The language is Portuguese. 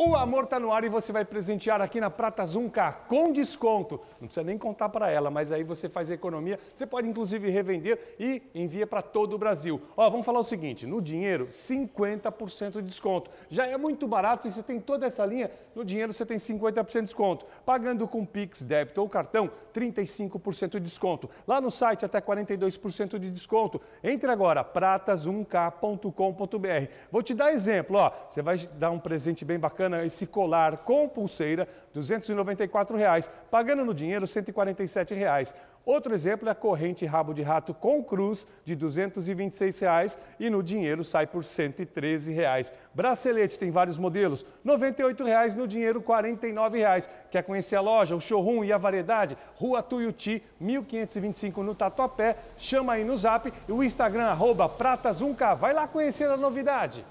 O amor tá no ar e você vai presentear aqui na Prata Zunca com desconto. Não precisa nem contar para ela, mas aí você faz economia. Você pode inclusive revender e envia para todo o Brasil. Ó, vamos falar o seguinte, no dinheiro 50% de desconto. Já é muito barato e você tem toda essa linha, no dinheiro você tem 50% de desconto. Pagando com Pix, débito ou cartão, 35% de desconto. Lá no site até 42% de desconto. Entre agora pratas1k.com.br. Vou te dar exemplo, ó. Você vai dar um presente bem bacana bacana esse colar com pulseira, R$ 294,00, pagando no dinheiro R$ 147,00. Outro exemplo é a corrente rabo de rato com cruz de R$ 226,00 e no dinheiro sai por R$ 113,00. Bracelete tem vários modelos, R$ 98,00 no dinheiro R$ 49,00. Quer conhecer a loja, o showroom e a variedade? Rua Tuiuti, 1525 no Tatuapé. Chama aí no zap e o Instagram, arroba pratas1k. Vai lá conhecer a novidade.